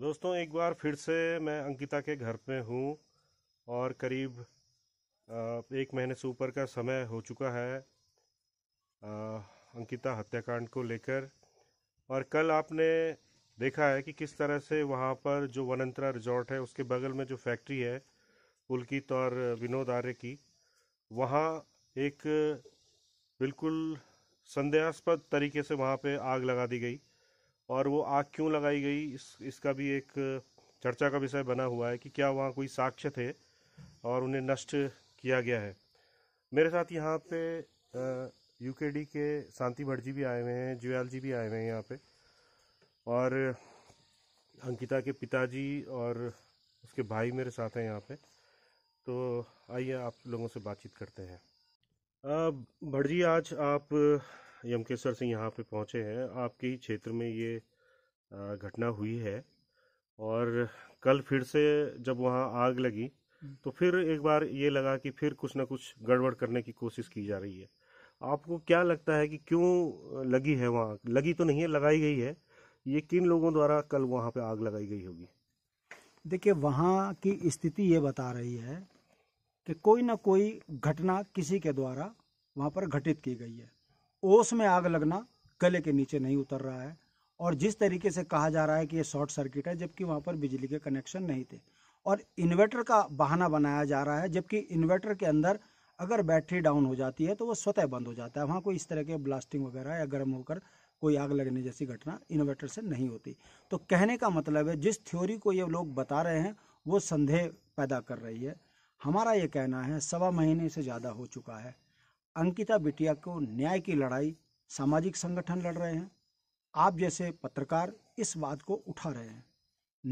दोस्तों एक बार फिर से मैं अंकिता के घर पे हूँ और करीब एक महीने से ऊपर का समय हो चुका है अंकिता हत्याकांड को लेकर और कल आपने देखा है कि किस तरह से वहाँ पर जो वनंतरा रिजॉर्ट है उसके बगल में जो फैक्ट्री है पुलकित और विनोद आर्य की वहाँ एक बिल्कुल संदेहास्पद तरीके से वहाँ पे आग लगा दी गई और वो आग क्यों लगाई गई इस इसका भी एक चर्चा का विषय बना हुआ है कि क्या वहाँ कोई साक्ष्य थे और उन्हें नष्ट किया गया है मेरे साथ यहाँ पे यूकेडी के शांति भट्ट जी भी आए हुए हैं जुयाल जी भी आए हुए हैं यहाँ पे और अंकिता के पिताजी और उसके भाई मेरे साथ हैं यहाँ पे तो आइए आप लोगों से बातचीत करते हैं भट्ट जी आज आप यमकेश्वर से यहाँ पे पहुँचे हैं आपके ही क्षेत्र में ये घटना हुई है और कल फिर से जब वहाँ आग लगी हम्म। तो फिर एक बार ये लगा कि फिर कुछ ना कुछ गड़बड़ करने की कोशिश की जा रही है आपको क्या लगता है कि क्यों लगी है वहाँ लगी तो नहीं है लगाई गई है ये किन लोगों द्वारा कल वहाँ पे आग लगाई गई होगी देखिए वहाँ की स्थिति ये बता रही है कि कोई ना कोई घटना किसी के द्वारा वहाँ पर घटित की गई है ओस में आग लगना गले के नीचे नहीं उतर रहा है और जिस तरीके से कहा जा रहा है कि ये शॉर्ट सर्किट है जबकि वहाँ पर बिजली के कनेक्शन नहीं थे और इन्वर्टर का बहाना बनाया जा रहा है जबकि इन्वर्टर के अंदर अगर बैटरी डाउन हो जाती है तो वो स्वतः बंद हो जाता है वहाँ कोई इस तरह के ब्लास्टिंग वगैरह या गर्म होकर कोई आग लगने जैसी घटना इन्वर्टर से नहीं होती तो कहने का मतलब है जिस थ्योरी को ये लोग बता रहे हैं वो संदेह पैदा कर रही है हमारा ये कहना है सवा महीने से ज़्यादा हो चुका है अंकिता बिटिया को न्याय की लड़ाई सामाजिक संगठन लड़ रहे हैं आप जैसे पत्रकार इस बात को उठा रहे हैं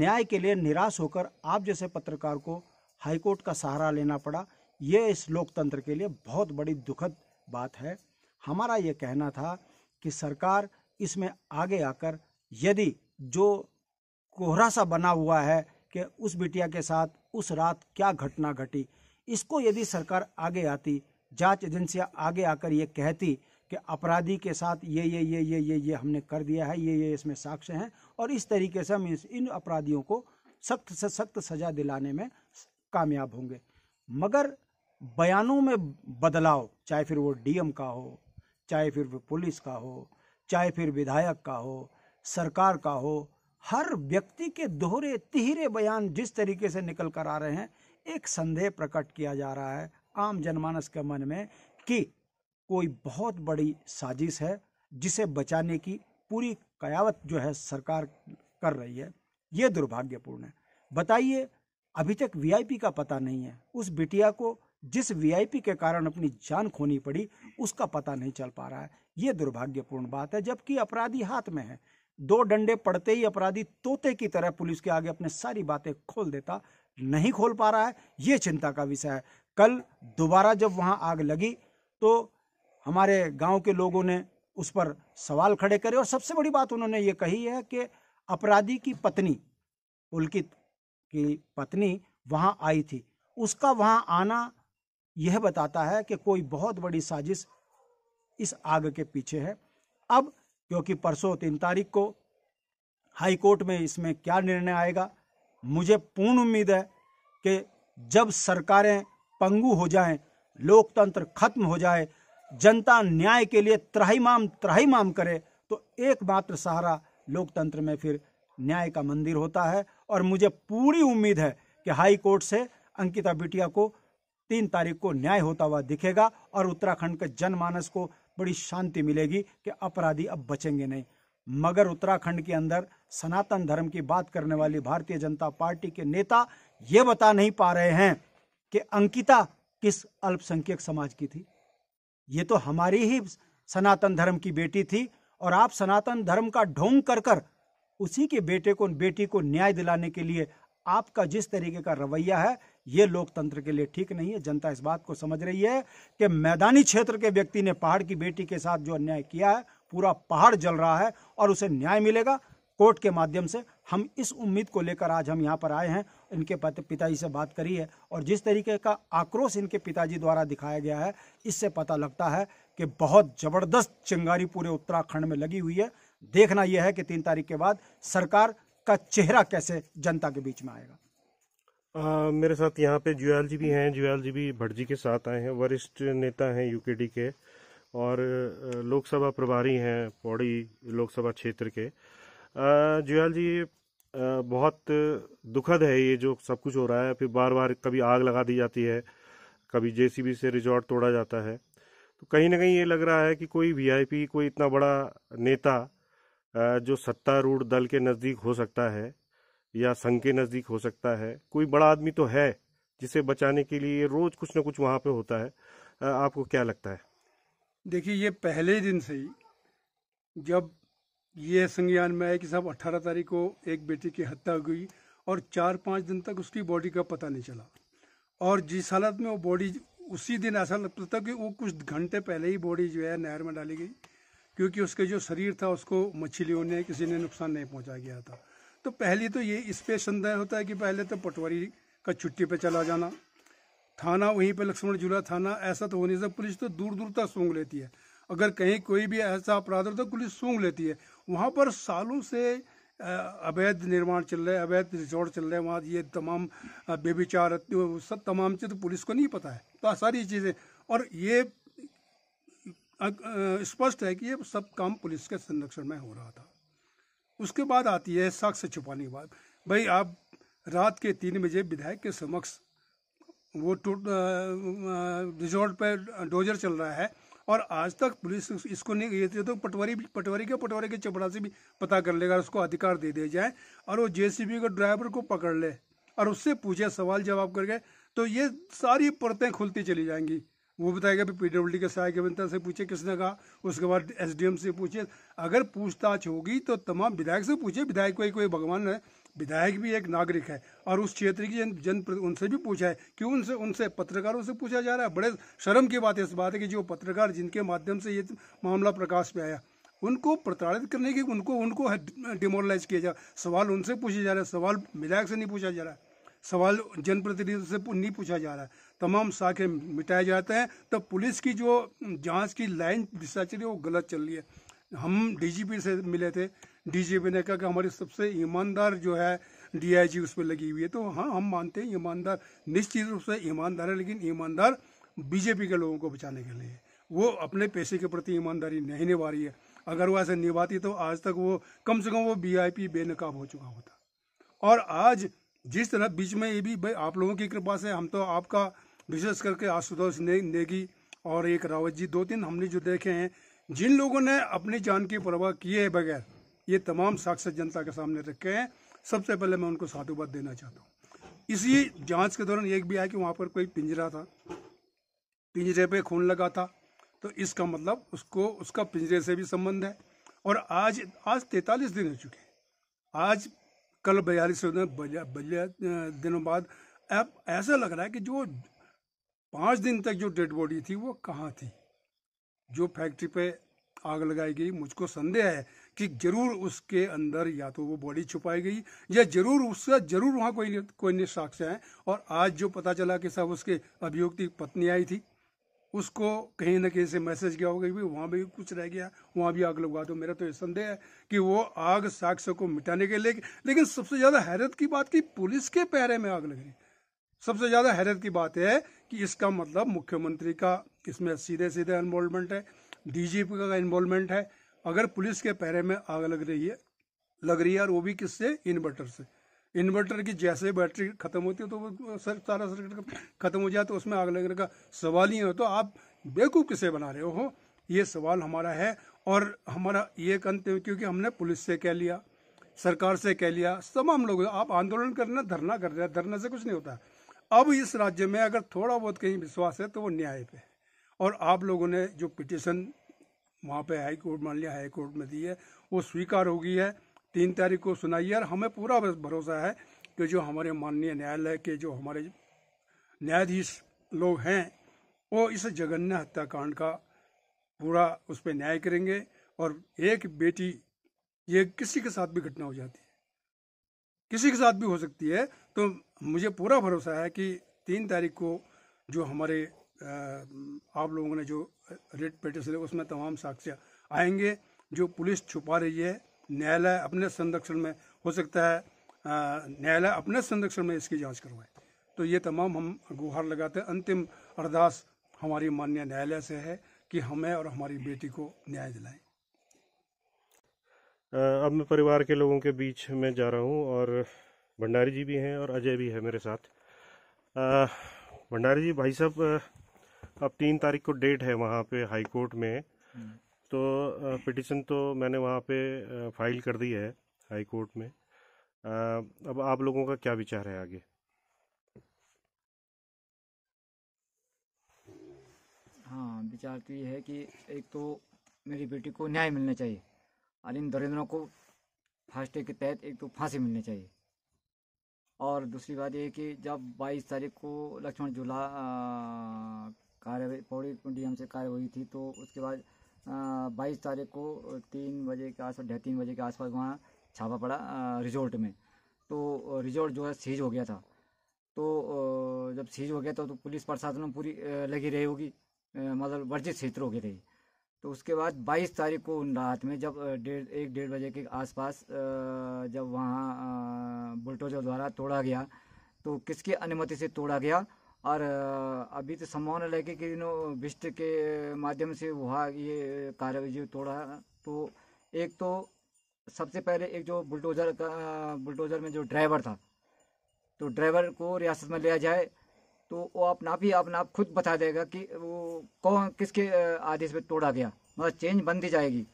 न्याय के लिए निराश होकर आप जैसे पत्रकार को हाईकोर्ट का सहारा लेना पड़ा यह इस लोकतंत्र के लिए बहुत बड़ी दुखद बात है हमारा ये कहना था कि सरकार इसमें आगे आकर यदि जो कोहरा सा बना हुआ है कि उस बिटिया के साथ उस रात क्या घटना घटी इसको यदि सरकार आगे आती जांच एजेंसियां आगे आकर ये कहती कि अपराधी के साथ ये ये ये ये ये ये हमने कर दिया है ये ये इसमें साक्ष्य हैं और इस तरीके से हम इस इन अपराधियों को सख्त से सख्त सजा दिलाने में कामयाब होंगे मगर बयानों में बदलाव चाहे फिर वो डीएम का हो चाहे फिर पुलिस का हो चाहे फिर विधायक का हो सरकार का हो हर व्यक्ति के दोहरे तिहरे बयान जिस तरीके से निकल कर आ रहे हैं एक संदेह प्रकट किया जा रहा है आम जनमानस के मन में कि कोई बहुत बड़ी साजिश है जिसे बचाने की पूरी कयावत जो है सरकार कर रही है ये दुर्भाग्यपूर्ण है बताइए अभी तक वीआईपी का पता नहीं है उस बिटिया को जिस वीआईपी के कारण अपनी जान खोनी पड़ी उसका पता नहीं चल पा रहा है ये दुर्भाग्यपूर्ण बात है जबकि अपराधी हाथ में है दो डंडे पड़ते ही अपराधी तोते की तरह पुलिस के आगे अपने सारी बातें खोल देता नहीं खोल पा रहा है ये चिंता का विषय है कल दोबारा जब वहाँ आग लगी तो हमारे गांव के लोगों ने उस पर सवाल खड़े करे और सबसे बड़ी बात उन्होंने ये कही है कि अपराधी की पत्नी पुलकित की पत्नी वहाँ आई थी उसका वहाँ आना यह बताता है कि कोई बहुत बड़ी साजिश इस आग के पीछे है अब क्योंकि परसों तीन तारीख को हाई कोर्ट में इसमें क्या निर्णय आएगा मुझे पूर्ण उम्मीद है कि जब सरकारें पंगु हो जाएं, लोकतंत्र खत्म हो जाए जनता न्याय के लिए त्राहीमाम त्राहीमाम करे तो एकमात्र सहारा लोकतंत्र में फिर न्याय का मंदिर होता है और मुझे पूरी उम्मीद है कि हाई कोर्ट से अंकिता बिटिया को तीन तारीख को न्याय होता हुआ दिखेगा और उत्तराखंड के जनमानस को बड़ी शांति मिलेगी कि अपराधी अब बचेंगे नहीं मगर उत्तराखंड के अंदर सनातन धर्म की बात करने वाली भारतीय जनता पार्टी के नेता ये बता नहीं पा रहे हैं कि अंकिता किस अल्पसंख्यक समाज की थी ये तो हमारी ही सनातन धर्म की बेटी थी और आप सनातन धर्म का ढोंग कर कर उसी के बेटे को बेटी को न्याय दिलाने के लिए आपका जिस तरीके का रवैया है ये लोकतंत्र के लिए ठीक नहीं है जनता इस बात को समझ रही है कि मैदानी क्षेत्र के व्यक्ति ने पहाड़ की बेटी के साथ जो अन्याय किया है पूरा पहाड़ जल रहा है और उसे न्याय मिलेगा कोर्ट के माध्यम से हम इस उम्मीद को लेकर आज हम यहाँ पर आए हैं इनके पिताजी से बात करी है और जिस तरीके का आक्रोश इनके पिताजी द्वारा दिखाया गया है इससे पता लगता है कि बहुत ज़बरदस्त चिंगारी पूरे उत्तराखंड में लगी हुई है देखना यह है कि तीन तारीख के बाद सरकार का चेहरा कैसे जनता के बीच में आएगा आ, मेरे साथ यहाँ पे जुएल जी भी हैं जुएल जी भी भट्टी के साथ आए हैं वरिष्ठ नेता हैं यूकेडी के और लोकसभा प्रभारी हैं पौड़ी लोकसभा क्षेत्र के जुयाल जी बहुत दुखद है ये जो सब कुछ हो रहा है फिर बार बार कभी आग लगा दी जाती है कभी जेसीबी से रिजॉर्ट तोड़ा जाता है तो कहीं ना कहीं ये लग रहा है कि कोई वीआईपी कोई इतना बड़ा नेता जो सत्तारूढ़ दल के नज़दीक हो सकता है या संघ के नज़दीक हो सकता है कोई बड़ा आदमी तो है जिसे बचाने के लिए रोज़ कुछ ना कुछ वहाँ पे होता है आपको क्या लगता है देखिए ये पहले दिन से ही जब ये संज्ञान में आया कि साहब अट्ठारह तारीख को एक बेटी की हत्या हो गई और चार पाँच दिन तक उसकी बॉडी का पता नहीं चला और जिस हालत में वो बॉडी उसी दिन ऐसा लगता था कि वो कुछ घंटे पहले ही बॉडी जो है नहर में डाली गई क्योंकि उसके जो शरीर था उसको मछलियों ने किसी ने नुकसान नहीं पहुंचा गया था तो पहले तो ये इस पे संदेह होता है कि पहले तो पटवारी का छुट्टी पे चला जाना थाना वहीं पे लक्ष्मण झूला थाना ऐसा तो होने से पुलिस तो दूर दूर तक सूंघ लेती है अगर कहीं कोई भी ऐसा अपराध होता तो पुलिस सूंघ लेती है वहाँ पर सालों से अवैध निर्माण चल रहा है अवैध रिजॉर्ट चल रहे हैं वहाँ ये तमाम बेबीचार सब तमाम चीज़ तो पुलिस को नहीं पता है तो सारी चीज़ें और ये स्पष्ट है कि ये सब काम पुलिस के संरक्षण में हो रहा था उसके बाद आती है साक्ष्य छुपाने की बात भाई आप रात के तीन बजे विधायक के समक्ष वो रिजॉर्ट पर डोजर चल रहा है और आज तक पुलिस इसको नहीं ये तो पटवारी पटवारी के पटवारी के चपड़ा से भी पता कर लेगा उसको अधिकार दे दिया जाए और वो जेसीबी के ड्राइवर को पकड़ ले और उससे पूछे सवाल जवाब करके तो ये सारी परतें खुलती चली जाएंगी वो बताएगा भी पीडब्ल्यूडी के सहायक अभिनता से पूछे किसने कहा उसके बाद एसडीएम से पूछे अगर पूछताछ होगी तो तमाम विधायक से पूछे विधायक कोई कोई भगवान है विधायक भी एक नागरिक है और उस क्षेत्र की जन जन उनसे भी पूछा है कि उनसे उनसे पत्रकारों से पूछा जा रहा है बड़े शर्म की बात है इस बात है कि जो पत्रकार जिनके माध्यम से ये मामला प्रकाश पे आया उनको प्रताड़ित करने की उनको उनको डिमोरलाइज किया जा सवाल उनसे पूछे जा रहा है सवाल विधायक से नहीं पूछा जा रहा है सवाल जनप्रतिनिधि से नहीं पूछा जा रहा है तमाम साखे मिटाए जाते हैं तो पुलिस की जो जांच की लाइन डिस्चार्ज है वो गलत चल रही है हम डीजीपी से मिले थे डीजीपी ने कहा कि हमारी सबसे ईमानदार जो है डीआईजी उसमें लगी हुई है तो हाँ हम मानते हैं ईमानदार निश्चित रूप से ईमानदार है लेकिन ईमानदार बीजेपी के लोगों को बचाने के लिए वो अपने पैसे के प्रति ईमानदारी नहीं निभा रही है अगर वो ऐसे निभाती तो आज तक वो कम से कम वो बीआईपी बेनकाब हो चुका होता और आज जिस तरह बीच में ये भी भाई आप लोगों की कृपा से हम तो आपका विशेष करके आशुतोष ने, नेगी और एक रावत जी दो तीन हमने जो देखे हैं जिन लोगों ने अपनी जान की परवाह किए बगैर ये तमाम साक्ष्य जनता के सामने रखे हैं सबसे पहले मैं उनको साधुवाद देना चाहता हूँ इसी जांच के दौरान एक भी आया कि वहाँ पर कोई पिंजरा था पिंजरे पे खून लगा था तो इसका मतलब उसको उसका पिंजरे से भी संबंध है और आज आज तैतालीस दिन हो चुके आज कल बयालीस दिनों बाद अब ऐसा लग रहा है कि जो पाँच दिन तक जो डेड बॉडी थी वो कहाँ थी जो फैक्ट्री पे आग लगाई गई मुझको संदेह है कि जरूर उसके अंदर या तो वो बॉडी छुपाई गई या जरूर उसका जरूर वहाँ कोई कोई साक्ष्य है और आज जो पता चला कि सब उसके अभियुक्त की पत्नी आई थी उसको कहीं ना कहीं से मैसेज गया होगा कि वहाँ भी कुछ रह गया वहाँ भी आग लगवा दो मेरा तो ये संदेह है कि वो आग साक्ष्य को मिटाने के लिए लेकिन सबसे ज़्यादा हैरत की बात कि पुलिस के पैरे में आग लग रही सबसे ज़्यादा हैरत की बात है कि इसका मतलब मुख्यमंत्री का इसमें सीधे सीधे इन्वॉल्वमेंट है डीजीपी का इन्वॉल्वमेंट है अगर पुलिस के पैरे में आग लग रही है लग रही है और वो भी किससे इन्वर्टर से इन्वर्टर की जैसे बैटरी खत्म होती है तो वो सर सारा सर्किट खत्म हो जाए तो उसमें आग लगने का सवाल ही हो तो आप बेवकूफ़ किसे बना रहे हो ये सवाल हमारा है और हमारा ये अंत क्योंकि हमने पुलिस से कह लिया सरकार से कह लिया तमाम लोग आप आंदोलन करना धरना कर रहे हैं धरने से कुछ नहीं होता अब इस राज्य में अगर थोड़ा बहुत कहीं विश्वास है तो वो न्याय पे है और आप लोगों ने जो पिटिशन वहाँ पे हाई कोर्ट मान लिया हाई कोर्ट में दी है वो स्वीकार हो गई है तीन तारीख को सुनाइए और हमें पूरा भरोसा है कि जो हमारे माननीय न्यायालय के जो हमारे न्यायाधीश लोग हैं वो इस जघन्य हत्याकांड का पूरा उस पर न्याय करेंगे और एक बेटी ये किसी के साथ भी घटना हो जाती है किसी के साथ भी हो सकती है तो मुझे पूरा भरोसा है कि तीन तारीख को जो हमारे आप लोगों ने जो रेड पेटिशन है उसमें तमाम साक्ष्य आएंगे जो पुलिस छुपा रही है न्यायालय अपने संरक्षण में हो सकता है न्यायालय अपने संरक्षण में इसकी जांच करवाए तो ये तमाम हम गुहार लगाते हैं अंतिम अरदास हमारी माननीय न्यायालय से है कि हमें और हमारी बेटी को न्याय दिलाएं अब मैं परिवार के लोगों के बीच में जा रहा हूँ और भंडारी जी भी हैं और अजय भी है मेरे साथ भंडारी जी भाई साहब अब तीन तारीख को डेट है वहाँ पे हाई कोर्ट में हम्म। तो पिटिशन तो मैंने वहाँ पे फाइल कर दी है हाई कोर्ट में अब आप लोगों का क्या विचार है आगे हाँ विचार तो ये है कि एक तो मेरी बेटी को न्याय मिलना चाहिए और इन दरिंद्रों को फास्टे के तहत एक तो फांसी मिलनी चाहिए और दूसरी बात यह कि जब 22 तारीख को लक्ष्मण झूला कार्यवाही पौड़ी डी से कार्यवाही हुई थी तो उसके बाद बाईस तारीख को तीन बजे के आसपास ढाई तीन बजे के आसपास वहाँ छापा पड़ा रिजोर्ट में तो रिजोर्ट जो है सीज हो गया था तो जब सीज हो गया था तो पुलिस प्रशासन में पूरी लगी रही होगी मतलब वर्जित क्षेत्र हो गए थे तो उसके बाद 22 तारीख को उन रात में जब डेढ़ एक डेढ़ बजे के आसपास जब वहाँ बुलटोजर द्वारा तोड़ा गया तो किसकी अनुमति से तोड़ा गया और अभी तो संभावना लगे कि इन विष्ट के माध्यम से वहाँ ये कार्य जो तोड़ा तो एक तो सबसे पहले एक जो बुलडोजर का बुलडोजर में जो ड्राइवर था तो ड्राइवर को रियासत में लिया जाए तो वो अपना भी अपना आप खुद बता देगा कि वो कौन किसके आदेश पे तोड़ा गया मतलब चेंज बन दी जाएगी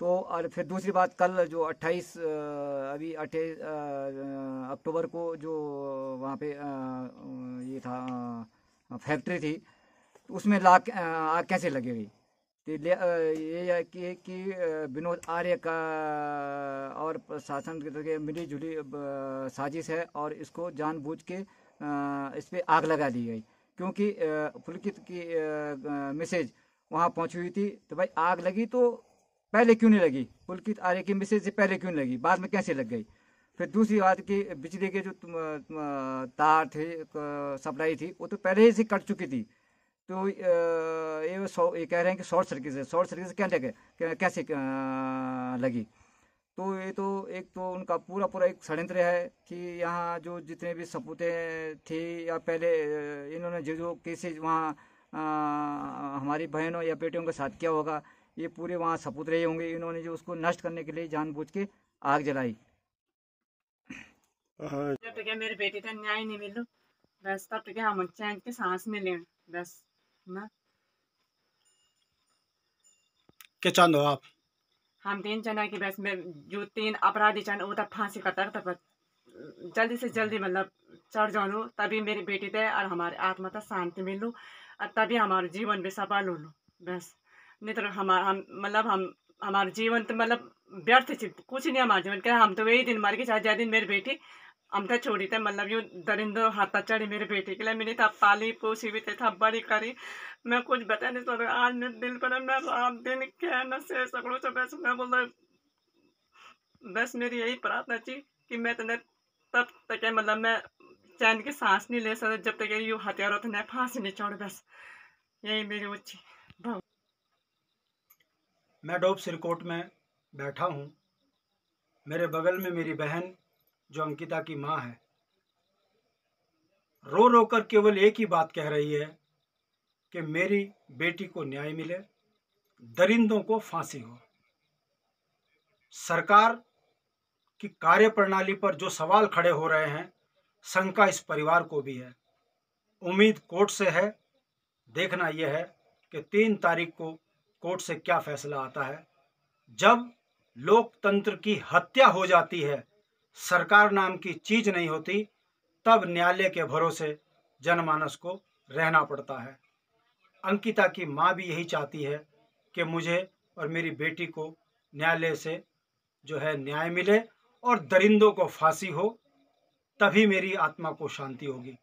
तो और फिर दूसरी बात कल जो 28 अभी अट्ठाईस अक्टूबर को जो वहाँ पे ये था फैक्ट्री थी तो उसमें ला आग कैसे लगी तो ये कि, कि विनोद आर्य का और प्रशासन की मिली जुली साजिश है और इसको जानबूझ के इस पर आग लगा दी गई क्योंकि पुलकित की मैसेज वहाँ पहुँची हुई थी तो भाई आग लगी तो पहले क्यों नहीं लगी पुलकित आर्य की मिसेज से पहले क्यों नहीं लगी बाद में कैसे लग गई फिर दूसरी बात कि बिजली के जो तार थे सप्लाई थी वो तो पहले ही से कट चुकी थी तो ये ये कह रहे हैं कि शॉर्ट सर्किट से शॉर्ट सर्किट से क्या लगे कैसे लगी तो ये तो एक तो उनका पूरा पूरा एक षडयंत्र है कि यहाँ जो जितने भी सपूते थे या पहले इन्होंने जो जो केसेज वहाँ हमारी बहनों या बेटियों के साथ किया होगा ये पूरे वहाँ सपूत रहे होंगे इन्होंने जो उसको नष्ट करने के लिए जानबूझ के आग जलाई हाँ। तो क्या मेरे बेटे का न्याय नहीं मिलो बस तब तो क्या हम के सांस में ले बस ना क्या चांद हो आप हम तीन की बस में जो तीन अपराधी चन वो तब फांसी तर तब जल्दी से जल्दी मतलब चढ़ जानो तभी मेरे बेटी थे और हमारे आत्मा तक शांति मिलू और तभी हमारे जीवन में सफल हो लो बस नहीं तो हमारा हम मतलब हम हमारे जीवन तो मतलब व्यर्थ कुछ नहीं हमारे जीवन क्या हम तो वही दिन मर गए चाहे जाए दिन मेरी बेटी हम तो छोड़ी थे मतलब यू दरिंदो हाथा चढ़ी मेरे बेटे के लिए मैंने था पाली पोसी भी थे था बड़ी करी मैं कुछ बता नहीं सकता आज मेरे दिल पर मैं आप दिन क्या न से सकूँ तो बस मैं बोल बस मेरी यही प्रार्थना थी कि मैं तेने तो तब तक मतलब मैं चैन की सांस नहीं ले सकता जब तक यू हथियारों तो मैं फांसी नहीं चढ़ बस यही मेरी उच्ची बहुत मैं डोब सिरकोट में बैठा हूँ मेरे बगल में मेरी बहन जो अंकिता की माँ है रो रो कर केवल एक ही बात कह रही है कि मेरी बेटी को न्याय मिले दरिंदों को फांसी हो सरकार की कार्यप्रणाली पर जो सवाल खड़े हो रहे हैं शंका इस परिवार को भी है उम्मीद कोर्ट से है देखना यह है कि तीन तारीख को कोर्ट से क्या फैसला आता है जब लोकतंत्र की हत्या हो जाती है सरकार नाम की चीज नहीं होती तब न्यायालय के भरोसे जनमानस को रहना पड़ता है अंकिता की माँ भी यही चाहती है कि मुझे और मेरी बेटी को न्यायालय से जो है न्याय मिले और दरिंदों को फांसी हो तभी मेरी आत्मा को शांति होगी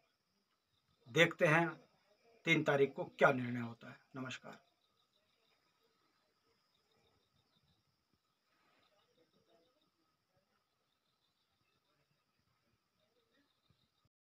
देखते हैं तीन तारीख को क्या निर्णय होता है नमस्कार